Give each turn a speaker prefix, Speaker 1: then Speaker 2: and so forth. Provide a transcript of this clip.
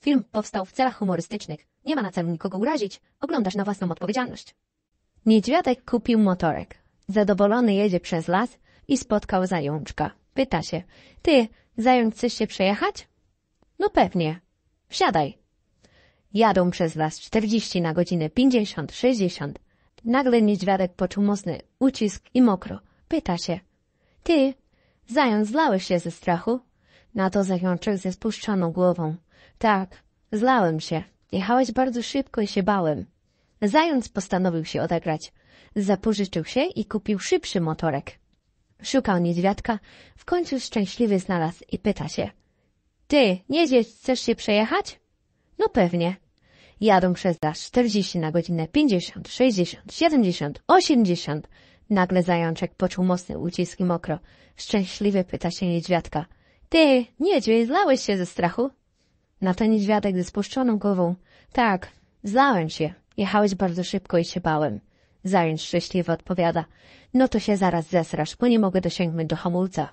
Speaker 1: Film powstał w celach humorystycznych. Nie ma na celu nikogo urazić. Oglądasz na własną odpowiedzialność. Niedźwiadek kupił motorek. Zadowolony jedzie przez las i spotkał zajączka. Pyta się, ty, zając chcesz się przejechać? No pewnie. Wsiadaj. Jadą przez las 40 na godzinę 50, 60. Nagle niedźwiadek poczuł mocny ucisk i mokro. Pyta się, ty, zając zlałeś się ze strachu? Na to zajączek ze spuszczoną głową. Tak, zlałem się. Jechałeś bardzo szybko i się bałem. Zając postanowił się odegrać. Zapożyczył się i kupił szybszy motorek. Szukał niedźwiadka, w końcu szczęśliwy znalazł i pyta się. Ty, niedźwiedź, chcesz się przejechać? No pewnie. Jadą przez dasz 40 na godzinę, 50, 60, 70, 80. Nagle zajączek poczuł mocny ucisk i mokro. Szczęśliwy pyta się niedźwiadka. Ty, niedźwiedź, zlałeś się ze strachu? Na ten niedźwiadek ze spuszczoną głową. Tak, znałem się. Jechałeś bardzo szybko i się bałem. Zając szczęśliwie odpowiada. No to się zaraz zesrasz, bo nie mogę dosięgnąć do hamulca.